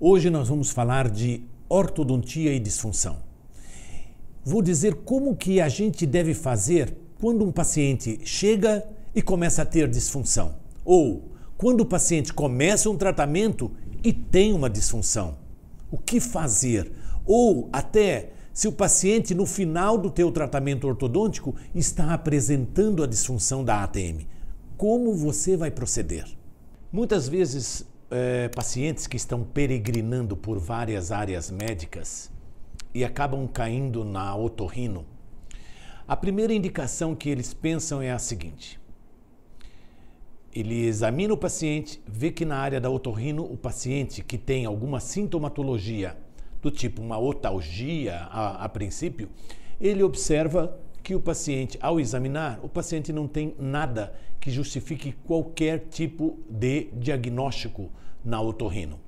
Hoje nós vamos falar de ortodontia e disfunção. Vou dizer como que a gente deve fazer quando um paciente chega e começa a ter disfunção, ou quando o paciente começa um tratamento e tem uma disfunção. O que fazer? Ou até se o paciente no final do teu tratamento ortodôntico está apresentando a disfunção da ATM. Como você vai proceder? Muitas vezes é, pacientes que estão peregrinando por várias áreas médicas e acabam caindo na otorrino, a primeira indicação que eles pensam é a seguinte. Ele examina o paciente, vê que na área da otorrino o paciente que tem alguma sintomatologia do tipo uma otalgia a, a princípio, ele observa que o paciente, ao examinar, o paciente não tem nada que justifique qualquer tipo de diagnóstico na otorrino.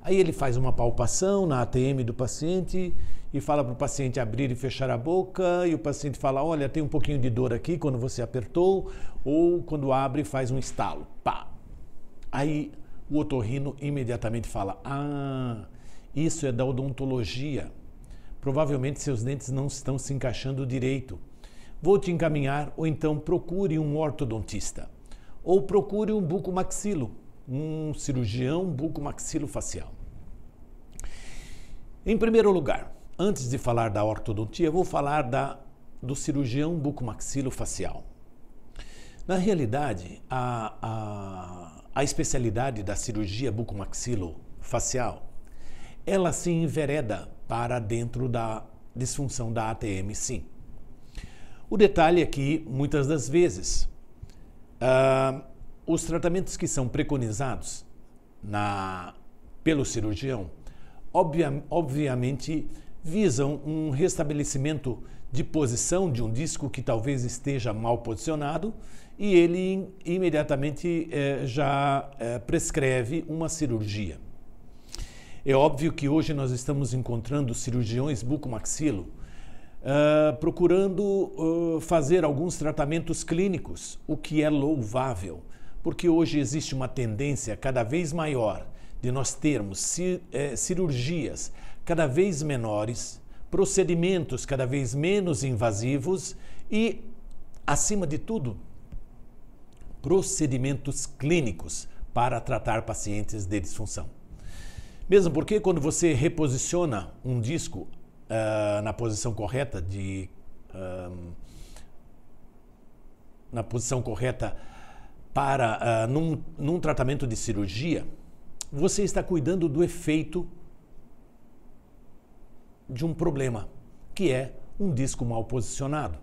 Aí ele faz uma palpação na ATM do paciente e fala para o paciente abrir e fechar a boca, e o paciente fala: Olha, tem um pouquinho de dor aqui quando você apertou, ou quando abre faz um estalo. Pá! Aí o otorrino imediatamente fala: Ah, isso é da odontologia. Provavelmente seus dentes não estão se encaixando direito. Vou te encaminhar ou então procure um ortodontista. Ou procure um bucomaxilo, um cirurgião bucomaxilo facial. Em primeiro lugar, antes de falar da ortodontia, vou falar da, do cirurgião bucomaxilo facial. Na realidade, a, a, a especialidade da cirurgia bucomaxilo facial ela se envereda para dentro da disfunção da ATM, sim. O detalhe é que, muitas das vezes, uh, os tratamentos que são preconizados na, pelo cirurgião, obvia, obviamente, visam um restabelecimento de posição de um disco que talvez esteja mal posicionado e ele imediatamente eh, já eh, prescreve uma cirurgia. É óbvio que hoje nós estamos encontrando cirurgiões bucomaxilo uh, procurando uh, fazer alguns tratamentos clínicos, o que é louvável, porque hoje existe uma tendência cada vez maior de nós termos cir eh, cirurgias cada vez menores, procedimentos cada vez menos invasivos e, acima de tudo, procedimentos clínicos para tratar pacientes de disfunção. Mesmo porque quando você reposiciona um disco uh, na posição correta de uh, na posição correta para uh, num, num tratamento de cirurgia, você está cuidando do efeito de um problema, que é um disco mal posicionado.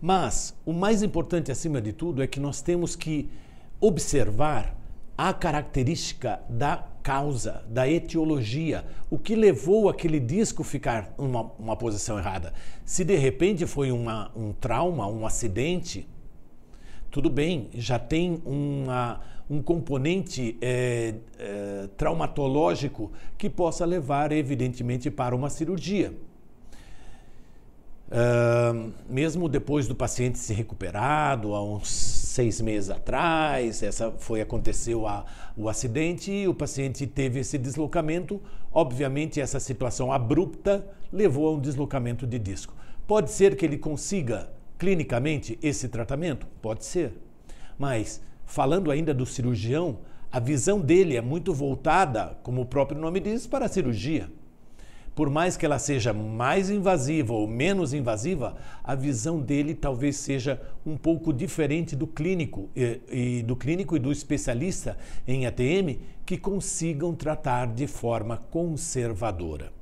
Mas o mais importante acima de tudo é que nós temos que observar a característica da causa, da etiologia, o que levou aquele disco ficar numa uma posição errada. Se de repente foi uma, um trauma, um acidente, tudo bem, já tem uma, um componente é, é, traumatológico que possa levar, evidentemente, para uma cirurgia mesmo depois do paciente se recuperado, há uns seis meses atrás, essa foi aconteceu a, o acidente e o paciente teve esse deslocamento. Obviamente, essa situação abrupta levou a um deslocamento de disco. Pode ser que ele consiga clinicamente esse tratamento? Pode ser. Mas, falando ainda do cirurgião, a visão dele é muito voltada, como o próprio nome diz, para a cirurgia por mais que ela seja mais invasiva ou menos invasiva, a visão dele talvez seja um pouco diferente do clínico e, e, do clínico e do especialista em ATM que consigam tratar de forma conservadora.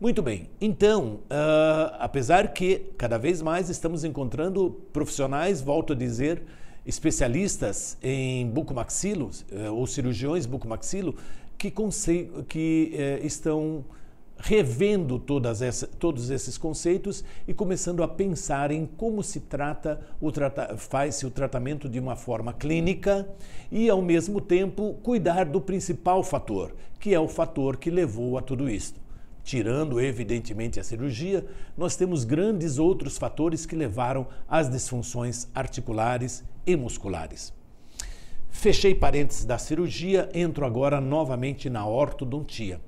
Muito bem, então, uh, apesar que cada vez mais estamos encontrando profissionais, volto a dizer, especialistas em bucomaxilo uh, eh, ou cirurgiões bucomaxilo que, que uh, estão revendo essa, todos esses conceitos e começando a pensar em como se trata o faz-se o tratamento de uma forma clínica e ao mesmo tempo cuidar do principal fator, que é o fator que levou a tudo isto. Tirando evidentemente a cirurgia, nós temos grandes outros fatores que levaram às disfunções articulares e musculares. Fechei parênteses da cirurgia, entro agora novamente na ortodontia.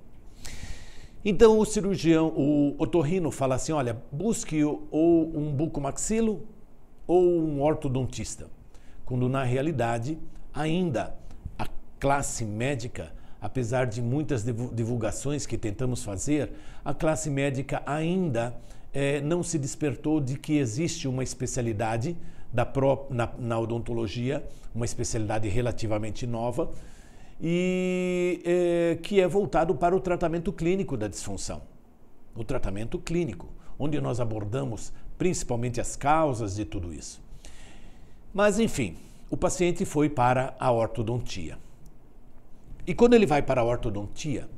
Então o cirurgião, o otorrino fala assim, olha, busque ou um bucomaxilo ou um ortodontista. Quando na realidade, ainda a classe médica, apesar de muitas divulgações que tentamos fazer, a classe médica ainda é, não se despertou de que existe uma especialidade da pró na, na odontologia, uma especialidade relativamente nova, e é, que é voltado para o tratamento clínico da disfunção. O tratamento clínico, onde nós abordamos principalmente as causas de tudo isso. Mas, enfim, o paciente foi para a ortodontia. E quando ele vai para a ortodontia,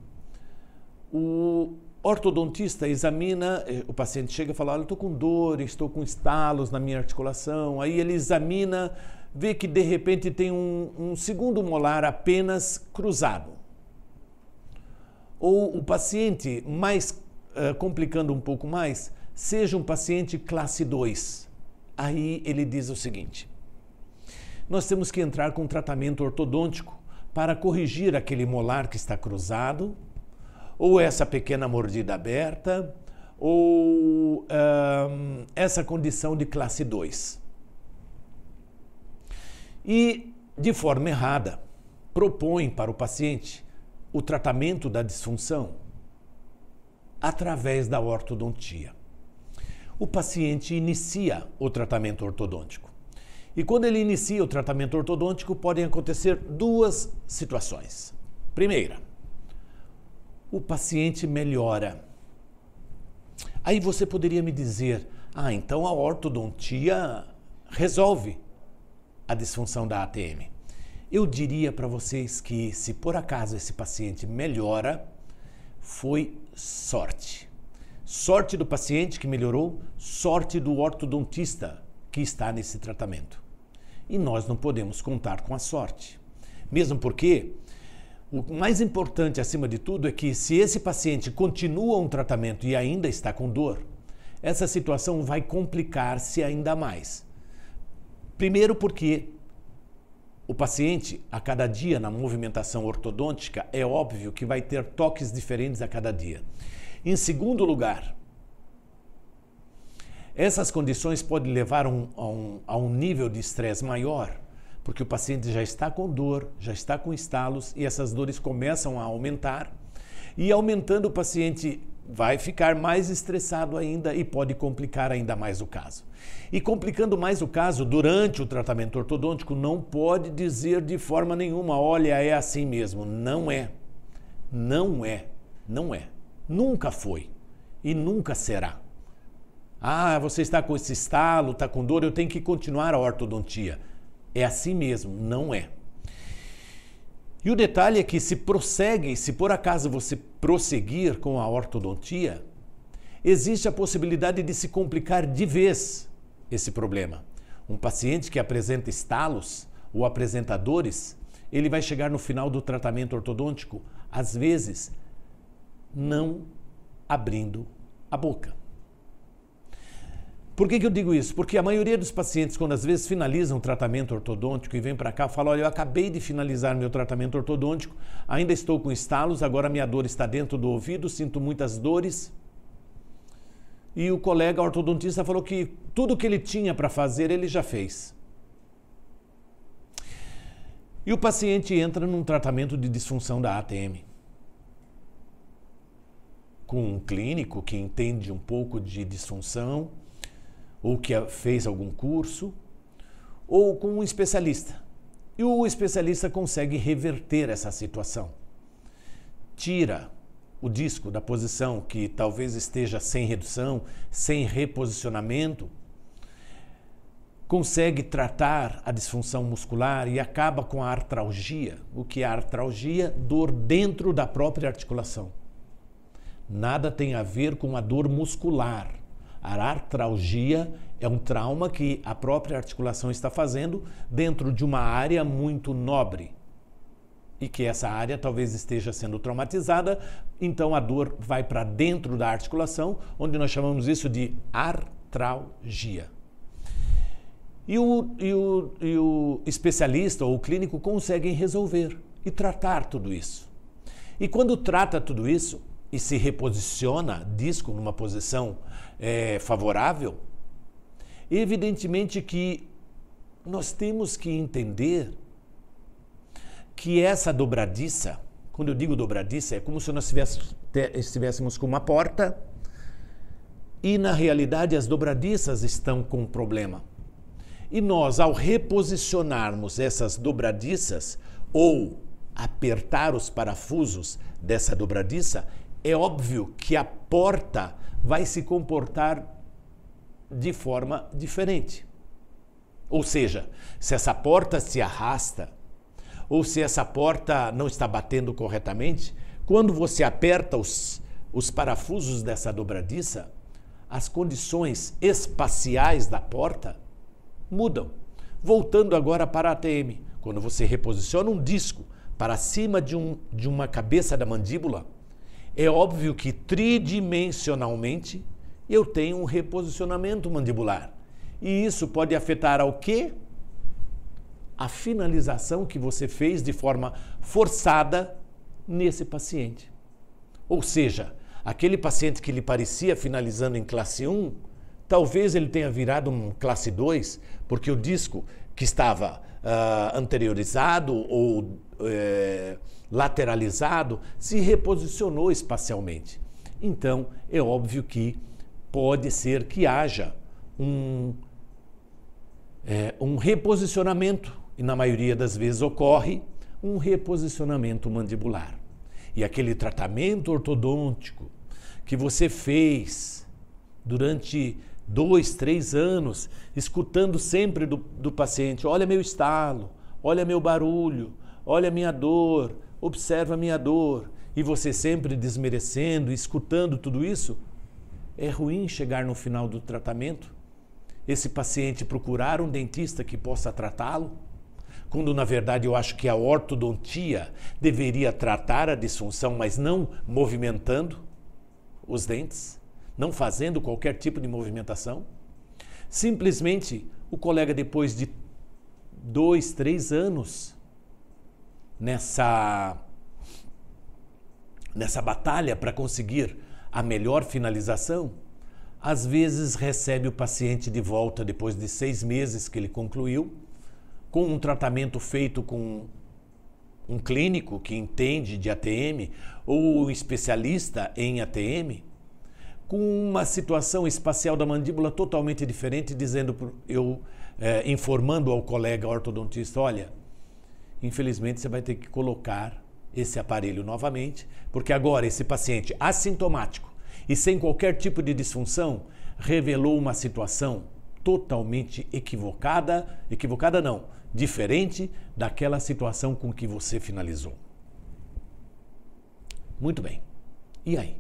o ortodontista examina, eh, o paciente chega e fala: Olha, eu estou com dores, estou com estalos na minha articulação. Aí ele examina vê que de repente tem um, um segundo molar apenas cruzado. Ou o paciente, mais uh, complicando um pouco mais, seja um paciente classe 2. Aí ele diz o seguinte: nós temos que entrar com tratamento ortodôntico para corrigir aquele molar que está cruzado, ou essa pequena mordida aberta, ou uh, essa condição de classe 2 e, de forma errada, propõe para o paciente o tratamento da disfunção através da ortodontia. O paciente inicia o tratamento ortodôntico. E quando ele inicia o tratamento ortodôntico, podem acontecer duas situações. Primeira, o paciente melhora. Aí você poderia me dizer: ah, então a ortodontia resolve a disfunção da ATM? Eu diria para vocês que se por acaso esse paciente melhora, foi sorte. Sorte do paciente que melhorou, sorte do ortodontista que está nesse tratamento. E nós não podemos contar com a sorte. Mesmo porque o mais importante, acima de tudo, é que se esse paciente continua um tratamento e ainda está com dor, essa situação vai complicar-se ainda mais. Primeiro, porque o paciente, a cada dia, na movimentação ortodôntica, é óbvio que vai ter toques diferentes a cada dia. Em segundo lugar, essas condições podem levar um, a, um, a um nível de estresse maior, porque o paciente já está com dor, já está com estalos e essas dores começam a aumentar. E aumentando, o paciente vai ficar mais estressado ainda e pode complicar ainda mais o caso. E complicando mais o caso, durante o tratamento ortodôntico, não pode dizer de forma nenhuma: olha, é assim mesmo. Não é. Não é. Não é. Nunca foi. E nunca será. Ah, você está com esse estalo, está com dor, eu tenho que continuar a ortodontia. É assim mesmo. Não é. E o detalhe é que se prossegue, se por acaso você prosseguir com a ortodontia, existe a possibilidade de se complicar de vez esse problema. Um paciente que apresenta estalos ou apresentadores, ele vai chegar no final do tratamento ortodôntico, às vezes, não abrindo a boca. Por que, que eu digo isso? Porque a maioria dos pacientes, quando às vezes finalizam o tratamento ortodôntico e vem para cá, fala: Olha, eu acabei de finalizar meu tratamento ortodôntico, ainda estou com estalos, agora minha dor está dentro do ouvido, sinto muitas dores, e o colega ortodontista falou que tudo que ele tinha para fazer ele já fez. E o paciente entra num tratamento de disfunção da ATM. Com um clínico que entende um pouco de disfunção, ou que fez algum curso, ou com um especialista. E o especialista consegue reverter essa situação. Tira o disco da posição que talvez esteja sem redução, sem reposicionamento, consegue tratar a disfunção muscular e acaba com a artralgia. O que é artralgia? Dor dentro da própria articulação. Nada tem a ver com a dor muscular. A artralgia é um trauma que a própria articulação está fazendo dentro de uma área muito nobre, e que essa área talvez esteja sendo traumatizada, então a dor vai para dentro da articulação, onde nós chamamos isso de artralgia. E o, e o, e o especialista ou o clínico conseguem resolver e tratar tudo isso. E quando trata tudo isso e se reposiciona disco numa posição é, favorável, evidentemente que nós temos que entender que essa dobradiça, quando eu digo dobradiça, é como se nós estivéssemos com uma porta e na realidade as dobradiças estão com um problema. E nós, ao reposicionarmos essas dobradiças ou apertar os parafusos dessa dobradiça, é óbvio que a porta vai se comportar de forma diferente. Ou seja, se essa porta se arrasta, ou se essa porta não está batendo corretamente, quando você aperta os, os parafusos dessa dobradiça, as condições espaciais da porta mudam. Voltando agora para a ATM, quando você reposiciona um disco para cima de, um, de uma cabeça da mandíbula, é óbvio que tridimensionalmente eu tenho um reposicionamento mandibular. E isso pode afetar ao quê? a finalização que você fez de forma forçada nesse paciente. Ou seja, aquele paciente que lhe parecia finalizando em classe 1, talvez ele tenha virado um classe 2, porque o disco que estava uh, anteriorizado ou uh, lateralizado se reposicionou espacialmente. Então, é óbvio que pode ser que haja um, é, um reposicionamento e na maioria das vezes ocorre um reposicionamento mandibular. E aquele tratamento ortodôntico que você fez durante dois, três anos, escutando sempre do, do paciente: olha meu estalo, olha meu barulho, olha minha dor, observa minha dor, e você sempre desmerecendo, escutando tudo isso, é ruim chegar no final do tratamento? Esse paciente procurar um dentista que possa tratá-lo? quando na verdade eu acho que a ortodontia deveria tratar a disfunção, mas não movimentando os dentes, não fazendo qualquer tipo de movimentação. Simplesmente o colega, depois de dois, três anos nessa, nessa batalha para conseguir a melhor finalização, às vezes recebe o paciente de volta depois de seis meses que ele concluiu com um tratamento feito com um clínico que entende de ATM ou um especialista em ATM, com uma situação espacial da mandíbula totalmente diferente, dizendo eu é, informando ao colega ortodontista, olha, infelizmente você vai ter que colocar esse aparelho novamente, porque agora esse paciente assintomático e sem qualquer tipo de disfunção revelou uma situação totalmente equivocada, equivocada não, diferente daquela situação com que você finalizou. Muito bem. E aí?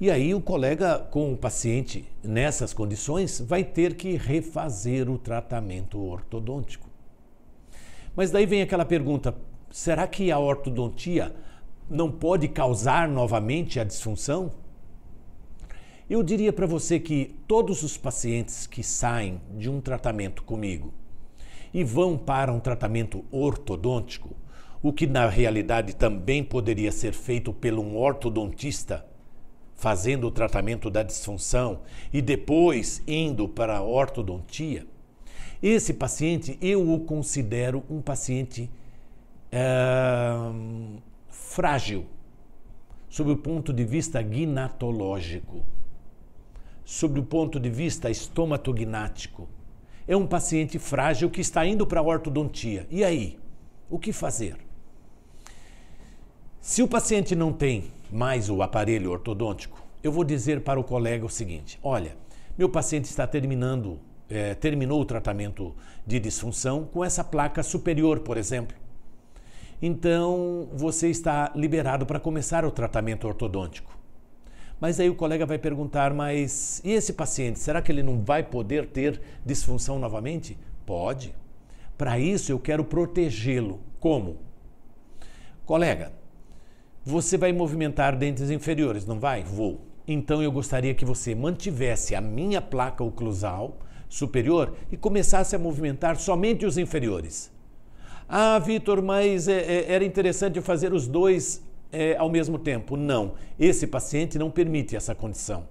E aí o colega com o paciente nessas condições vai ter que refazer o tratamento ortodôntico. Mas daí vem aquela pergunta: será que a ortodontia não pode causar novamente a disfunção? Eu diria para você que todos os pacientes que saem de um tratamento comigo e vão para um tratamento ortodôntico, o que na realidade também poderia ser feito pelo um ortodontista, fazendo o tratamento da disfunção e depois indo para a ortodontia. Esse paciente eu o considero um paciente é, frágil, sob o ponto de vista gnatológico, sob o ponto de vista estomatognático é um paciente frágil que está indo para a ortodontia. E aí? O que fazer? Se o paciente não tem mais o aparelho ortodôntico, eu vou dizer para o colega o seguinte: olha, meu paciente está terminando, é, terminou o tratamento de disfunção com essa placa superior, por exemplo. Então você está liberado para começar o tratamento ortodôntico. Mas aí o colega vai perguntar: mas e esse paciente, será que ele não vai poder ter disfunção novamente? Pode. Para isso eu quero protegê-lo. Como? Colega, você vai movimentar dentes inferiores, não vai? Vou. Então eu gostaria que você mantivesse a minha placa oclusal superior e começasse a movimentar somente os inferiores. Ah, Vitor, mas é, é, era interessante fazer os dois é, ao mesmo tempo. Não, esse paciente não permite essa condição.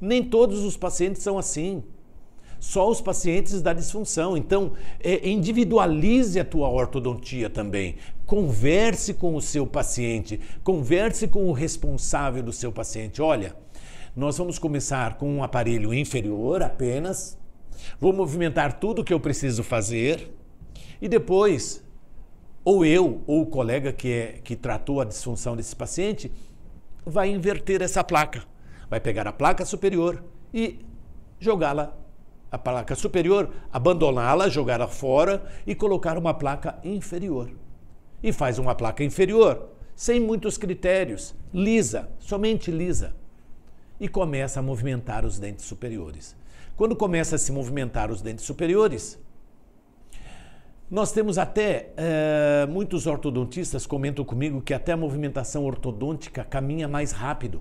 Nem todos os pacientes são assim. Só os pacientes da disfunção. Então, é, individualize a tua ortodontia também. Converse com o seu paciente, converse com o responsável do seu paciente. Olha, nós vamos começar com um aparelho inferior apenas. Vou movimentar tudo que eu preciso fazer e depois ou eu ou o colega que, é, que tratou a disfunção desse paciente vai inverter essa placa. Vai pegar a placa superior e jogá-la, a placa superior, abandoná-la, jogá-la fora e colocar uma placa inferior. E faz uma placa inferior, sem muitos critérios, lisa, somente lisa. E começa a movimentar os dentes superiores. Quando começa a se movimentar os dentes superiores, nós temos até, é, muitos ortodontistas comentam comigo que até a movimentação ortodôntica caminha mais rápido.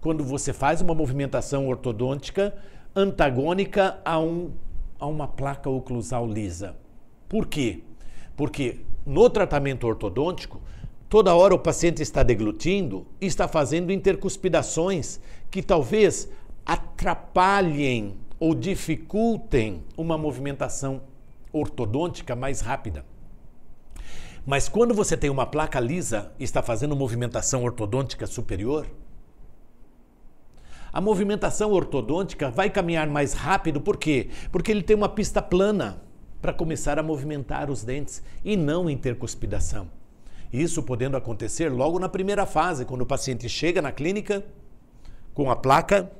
Quando você faz uma movimentação ortodôntica antagônica a, um, a uma placa oclusal lisa. Por quê? Porque no tratamento ortodôntico, toda hora o paciente está deglutindo e está fazendo intercuspidações que talvez atrapalhem ou dificultem uma movimentação ortodôntica mais rápida. Mas quando você tem uma placa lisa e está fazendo movimentação ortodôntica superior, a movimentação ortodôntica vai caminhar mais rápido, por quê? Porque ele tem uma pista plana para começar a movimentar os dentes e não intercuspidação. Isso podendo acontecer logo na primeira fase, quando o paciente chega na clínica com a placa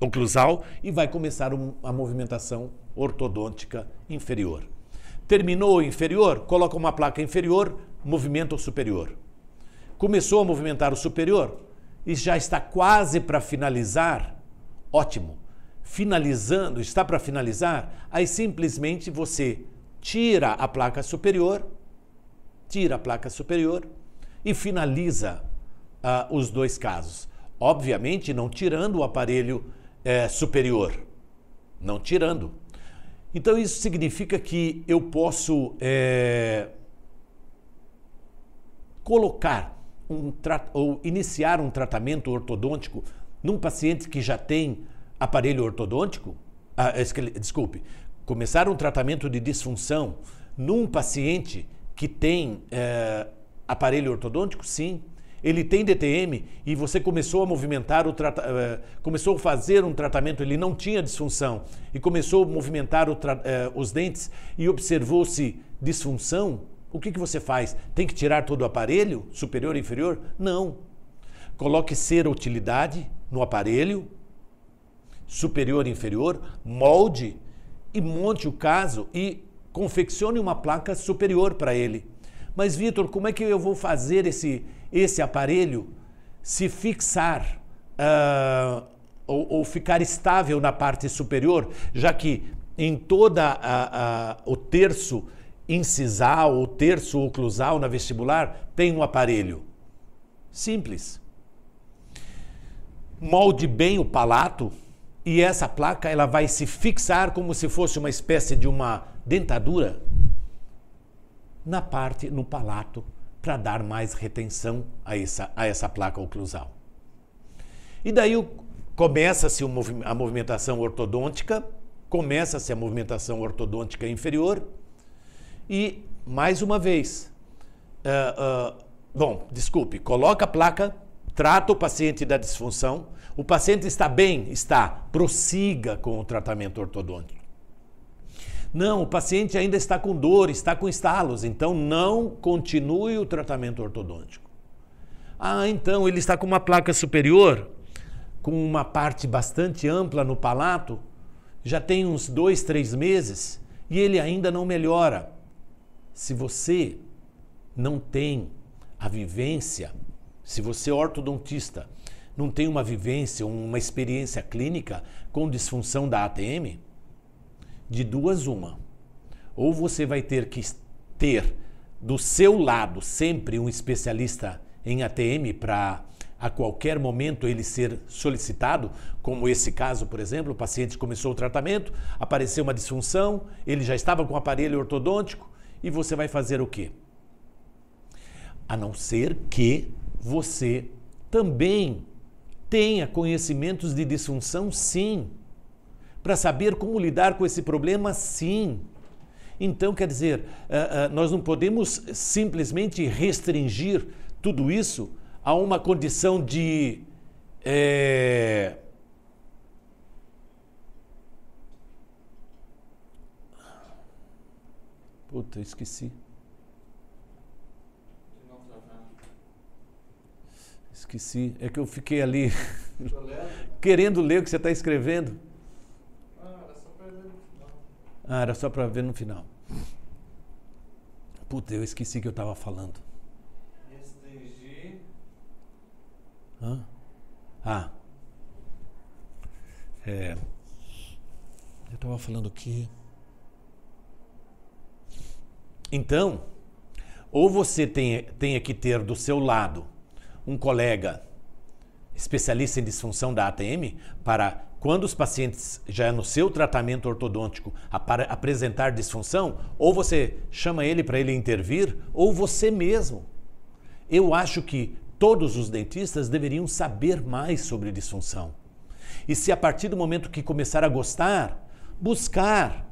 oclusal e vai começar a movimentação ortodôntica inferior. Terminou o inferior, coloca uma placa inferior, movimenta o superior. Começou a movimentar o superior e já está quase para finalizar, ótimo. Finalizando, está para finalizar, aí simplesmente você tira a placa superior, tira a placa superior e finaliza uh, os dois casos. Obviamente, não tirando o aparelho é, superior. Não tirando. Então isso significa que eu posso é, colocar um ou iniciar um tratamento ortodôntico num paciente que já tem aparelho ortodôntico? Ah, desculpe, começar um tratamento de disfunção num paciente que tem é, aparelho ortodôntico? Sim ele tem DTM e você começou a movimentar o trata... Eh, começou a fazer um tratamento, ele não tinha disfunção e começou a movimentar tra... Eh, os dentes e observou-se disfunção, o que, que você faz? Tem que tirar todo o aparelho, superior e inferior? Não. Coloque ser utilidade no aparelho, superior e inferior, molde e monte o caso e confeccione uma placa superior para ele. Mas, Vitor, como é que eu vou fazer esse, esse aparelho se fixar uh, ou, ou, ficar estável na parte superior, já que em toda o terço incisal, o terço oclusal na vestibular tem um aparelho. Simples. Molde bem o palato e essa placa ela vai se fixar como se fosse uma espécie de uma dentadura na parte no palato para dar mais retenção a essa, a essa placa oclusal. E daí começa-se a movimentação ortodôntica, começa-se a movimentação ortodôntica inferior e, mais uma vez, uh, uh, bom, desculpe, coloca a placa, trata o paciente da disfunção, o paciente está bem, está, prossiga com o tratamento ortodôntico. Não, o paciente ainda está com dor, está com estalos, então não continue o tratamento ortodôntico. Ah, então ele está com uma placa superior, com uma parte bastante ampla no palato, já tem uns dois, três meses e ele ainda não melhora. Se você não tem a vivência, se você é ortodontista, não tem uma vivência, uma experiência clínica com disfunção da ATM, de duas uma. Ou você vai ter que ter do seu lado sempre um especialista em ATM para a qualquer momento ele ser solicitado, como esse caso, por exemplo, o paciente começou o tratamento, apareceu uma disfunção, ele já estava com aparelho ortodôntico e você vai fazer o quê? A não ser que você também tenha conhecimentos de disfunção, sim para saber como lidar com esse problema, sim. Então, quer dizer, ah, ah, nós não podemos simplesmente restringir tudo isso a uma condição de. É... Puta, esqueci. Esqueci. É que eu fiquei ali querendo ler o que você está escrevendo. Ah, era só para ver no final. Puta, eu esqueci que eu estava falando. SDG. Hã? Ah. É. Eu estava falando que. Então, ou você tem, tenha que ter do seu lado um colega especialista em disfunção da ATM para quando os pacientes já é no seu tratamento ortodôntico apresentar disfunção, ou você chama ele para ele intervir, ou você mesmo. Eu acho que todos os dentistas deveriam saber mais sobre disfunção. E se a partir do momento que começar a gostar, buscar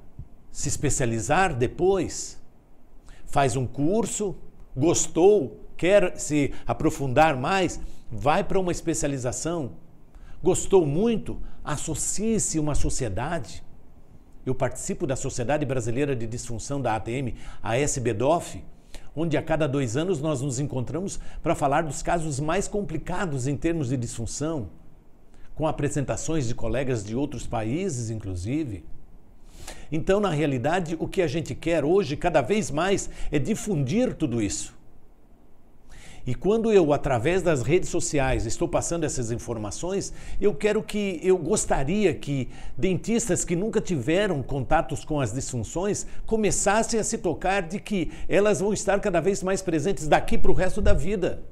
se especializar depois, faz um curso, gostou, quer se aprofundar mais, vai para uma especialização Gostou muito? Associe-se uma sociedade. Eu participo da Sociedade Brasileira de Disfunção da ATM, a SBDOF, onde a cada dois anos nós nos encontramos para falar dos casos mais complicados em termos de disfunção, com apresentações de colegas de outros países, inclusive. Então, na realidade, o que a gente quer hoje, cada vez mais, é difundir tudo isso. E quando eu, através das redes sociais, estou passando essas informações, eu quero que, eu gostaria que dentistas que nunca tiveram contatos com as disfunções começassem a se tocar de que elas vão estar cada vez mais presentes daqui para o resto da vida.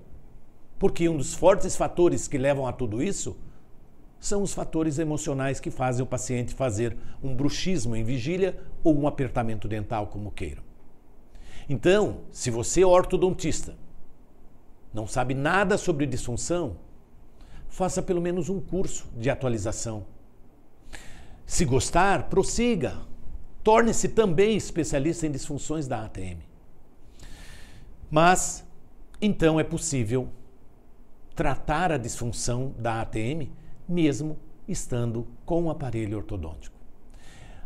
Porque um dos fortes fatores que levam a tudo isso são os fatores emocionais que fazem o paciente fazer um bruxismo em vigília ou um apertamento dental, como queiram. Então, se você é ortodontista, não sabe nada sobre disfunção, faça pelo menos um curso de atualização. Se gostar, prossiga. Torne-se também especialista em disfunções da ATM. Mas então é possível tratar a disfunção da ATM mesmo estando com o aparelho ortodôntico.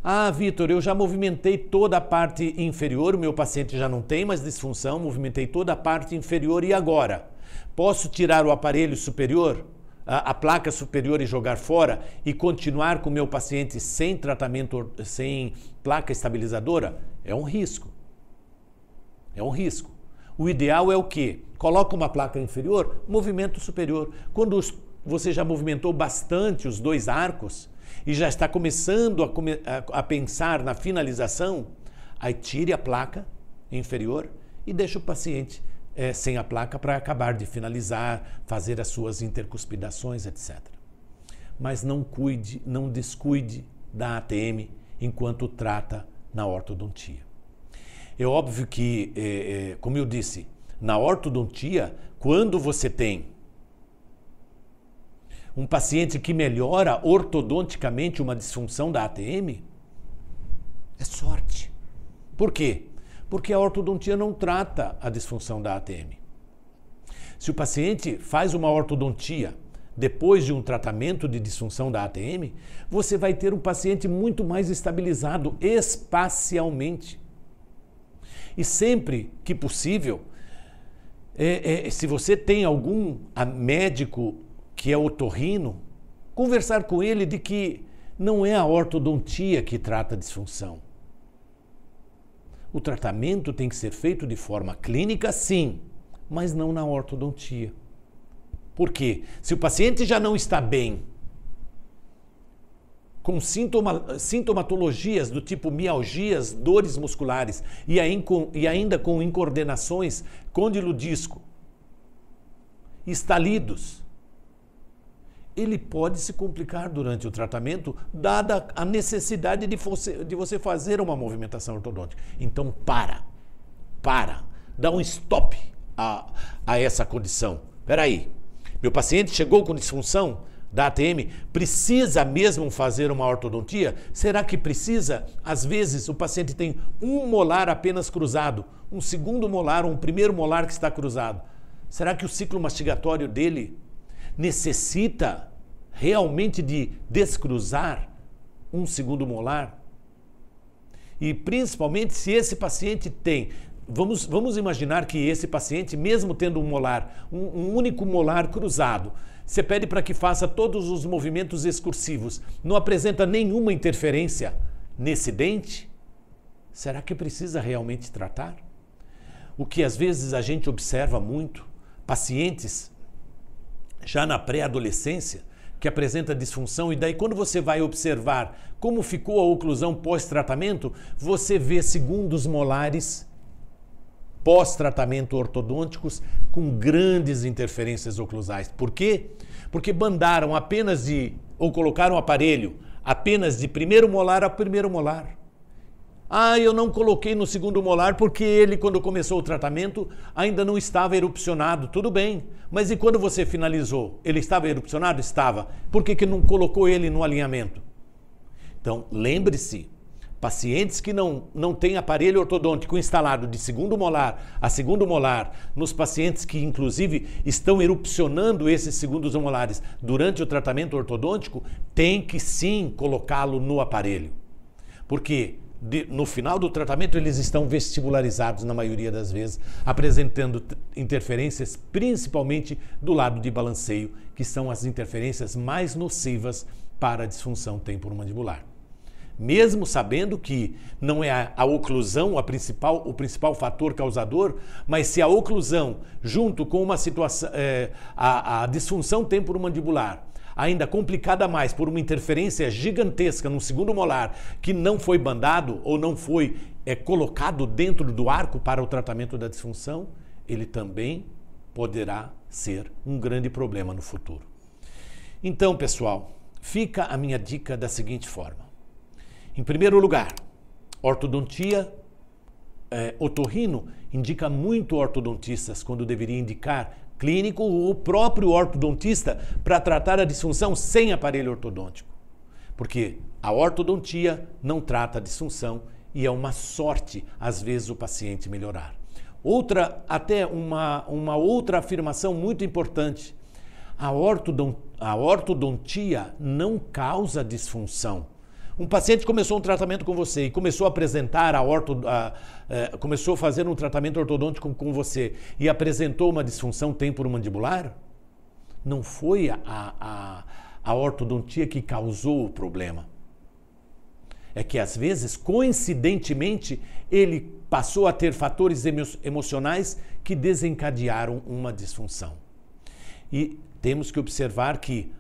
Ah, Vitor, eu já movimentei toda a parte inferior, o meu paciente já não tem mais disfunção, movimentei toda a parte inferior e agora? Posso tirar o aparelho superior, a, a placa superior e jogar fora e continuar com o meu paciente sem tratamento, sem placa estabilizadora? É um risco. É um risco. O ideal é o quê? Coloca uma placa inferior, movimento superior. Quando os, você já movimentou bastante os dois arcos, e já está começando a, come, a, a pensar na finalização, aí tire a placa inferior e deixe o paciente é, sem a placa para acabar de finalizar, fazer as suas intercuspidações, etc. Mas não cuide, não descuide da ATM enquanto trata na ortodontia. É óbvio que, é, é, como eu disse, na ortodontia, quando você tem um paciente que melhora ortodonticamente uma disfunção da ATM? É sorte. Por quê? Porque a ortodontia não trata a disfunção da ATM. Se o paciente faz uma ortodontia depois de um tratamento de disfunção da ATM, você vai ter um paciente muito mais estabilizado espacialmente. E sempre que possível, é, é, se você tem algum ah, médico que é otorrino, conversar com ele de que não é a ortodontia que trata a disfunção. O tratamento tem que ser feito de forma clínica, sim, mas não na ortodontia. Por quê? Se o paciente já não está bem, com sintoma, sintomatologias do tipo mialgias, dores musculares e, e ainda com incoordenações, côndilo disco, estalidos, ele pode se complicar durante o tratamento, dada a necessidade de você, de você fazer uma movimentação ortodôntica. Então, para. Para. Dá um stop a, a essa condição. Espera aí. Meu paciente chegou com disfunção da ATM, precisa mesmo fazer uma ortodontia? Será que precisa? Às vezes o paciente tem um molar apenas cruzado, um segundo molar ou um primeiro molar que está cruzado. Será que o ciclo mastigatório dele necessita realmente de descruzar um segundo molar? E principalmente se esse paciente tem. Vamos, vamos imaginar que esse paciente, mesmo tendo um molar, um, um único molar cruzado, você pede para que faça todos os movimentos excursivos, não apresenta nenhuma interferência nesse dente? Será que precisa realmente tratar? O que às vezes a gente observa muito, pacientes já na pré-adolescência, que apresenta disfunção, e daí, quando você vai observar como ficou a oclusão pós-tratamento, você vê segundos molares pós-tratamento ortodônticos com grandes interferências oclusais. Por quê? Porque bandaram apenas de, ou colocaram o aparelho apenas de primeiro molar a primeiro molar. Ah, eu não coloquei no segundo molar porque ele, quando começou o tratamento, ainda não estava erupcionado. Tudo bem, mas e quando você finalizou? Ele estava erupcionado? Estava. Por que, que não colocou ele no alinhamento? Então, lembre-se, pacientes que não, não têm aparelho ortodôntico instalado de segundo molar a segundo molar, nos pacientes que inclusive estão erupcionando esses segundos molares durante o tratamento ortodôntico, tem que sim colocá-lo no aparelho. Porque de, no final do tratamento, eles estão vestibularizados na maioria das vezes, apresentando interferências principalmente do lado de balanceio, que são as interferências mais nocivas para a disfunção temporomandibular. Mesmo sabendo que não é a, a oclusão a principal, o principal fator causador, mas se a oclusão, junto com uma situação, é, a, a disfunção temporomandibular, ainda complicada mais por uma interferência gigantesca no segundo molar que não foi bandado ou não foi é, colocado dentro do arco para o tratamento da disfunção, ele também poderá ser um grande problema no futuro. Então, pessoal, fica a minha dica da seguinte forma. Em primeiro lugar, ortodontia, é, otorrino indica muito ortodontistas quando deveria indicar clínico ou o próprio ortodontista para tratar a disfunção sem aparelho ortodôntico. Porque a ortodontia não trata a disfunção e é uma sorte, às vezes, o paciente melhorar. Outra, até uma, uma outra afirmação muito importante: a, a ortodontia não causa disfunção, um paciente começou um tratamento com você e começou a apresentar a orto, a, a, é, começou a fazer um tratamento ortodôntico com, você e apresentou uma disfunção temporomandibular? Não foi a, a ortodontia que causou o problema. É que às vezes, coincidentemente, ele passou a ter fatores emo emocionais que desencadearam uma disfunção. E temos que observar que,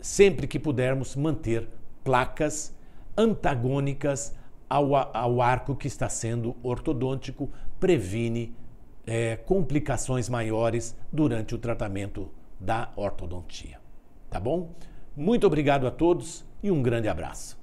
sempre que pudermos, manter placas antagônicas ao, ao arco que está sendo ortodôntico, previne é, complicações maiores durante o tratamento da ortodontia. Tá bom? Muito obrigado a todos e um grande abraço.